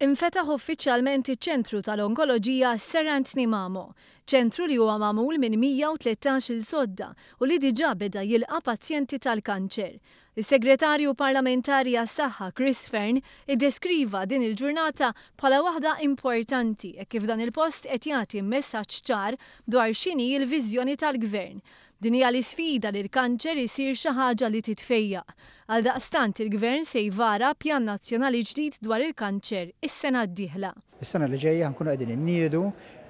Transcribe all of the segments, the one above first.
Infetaħ uffiċjalment iċ-ċentru tal-Onkoloġija Serrant Nimamo, ċentru li huwa magħmul minn 113 il sodda u li diġà beda jilqa' pazjenti tal-kanċer. Is-Segretarju Parlamentari għas-Saħħa Chris Fern iddeskriva din il-ġurnata bħala waħda importanti e kif dan il-post qed jagħti messaġġ ċar dwar x'inhi l-viżjoni tal-Gvern Din hija l-isfida li l-kanċer isir xi ħaġa li titfejjaq. Għal daqstant il-gvern se jvara pjan nazzjonali ġdid dwar il-kanċer is-sena d-dieħla. Is-sena li ġejja nkunu qegħdin inniedu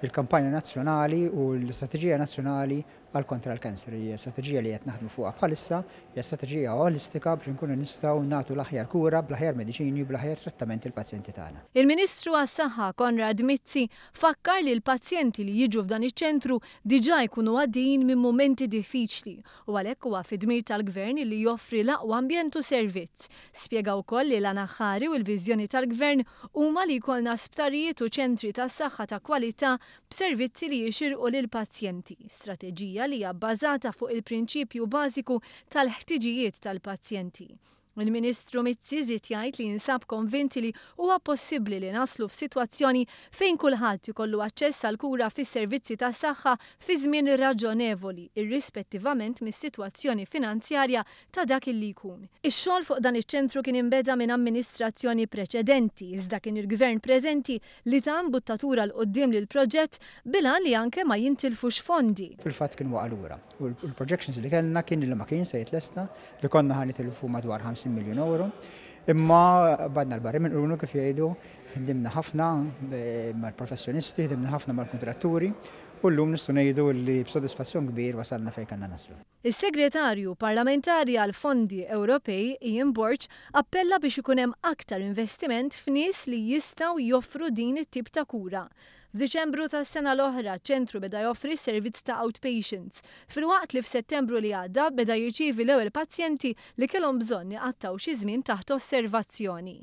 il-kampanja nazzjonali u l strategija nazzjonali għal kontra l-kanser. Hija strategija li qed naħdmu fuqha bħalissa, hija strateġija holistika biex nkunu nistgħu nagħtu l-aħjar kura, bl-aħjar mediċini, bl-aħjar trattament il-pazjenti tagħna. Il-Ministru għas-Saħħa Konrad Mizzi fakkar li l-pazjenti li jiġu f'dan iċ-ċentru diġà jkunu għaddin minn momenti diffiċli u għalhekk huwa fid-dmir tal-gvern li joffri l-aqwa ambjent u servizz. Spjega wkoll li l-anaħħari u l-viżjoni tal-gvern huma li jkollna sptarijiet u ċentri tas-saħħa ta' kwalità b'servizzi li jixirqu lil pazjenti strateġija li hija bbażata fuq il-prinċipju bażiku tal-ħtiġijiet tal-pazjenti. Il-Ministru Mizzizit jgħid li jinsab konvinti li huwa possibbli li naslu f'sitwazzjoni fejn kulħadd ikollu aċċess għal kura fis-servizzi tas saħħa fi żmien raġonevoli, irrispettivament mis-sitwazzjoni finanzjarja ta' dak li jkun. Ix-xogħol fuq dan iċ-ċentru kien imbeda minn amministrazzjoni preċedenti, iżda kien il-gvern preżenti li ta' mbuttatura l qoddim lil proġett bilan li anke ma jintilfux fondi. Fil-fatt kien waqalura, u l-projections li kellna kien li ma kien se jitlesta li konna ħanitilfu madwar 50 50 miljon euro. Imma badna l-barri minn urnu kif jgħidu, ħdimna ħafna eh, mal-professjonisti, ħdimna ħafna mal-kontratturi, u l-lum nistu ngħidu li b-sodisfazzjon kbir wasalna fejn kanna naslu. Is-Segretarju Parlamentari għal Fondi Ewropej Ian Borch appella biex ikun hemm aktar investiment f'nies li jistgħu joffru din it-tip ta' kura F'Diċembru tas sena l-oħra ċentru beda joffri servizz ta' outpatients. Fil-waqt li f'Settembru li għadda beda jirċivi l-ewwel pazjenti li kellhom bżonn jaqattaw xi żmien taħt osservazzjoni.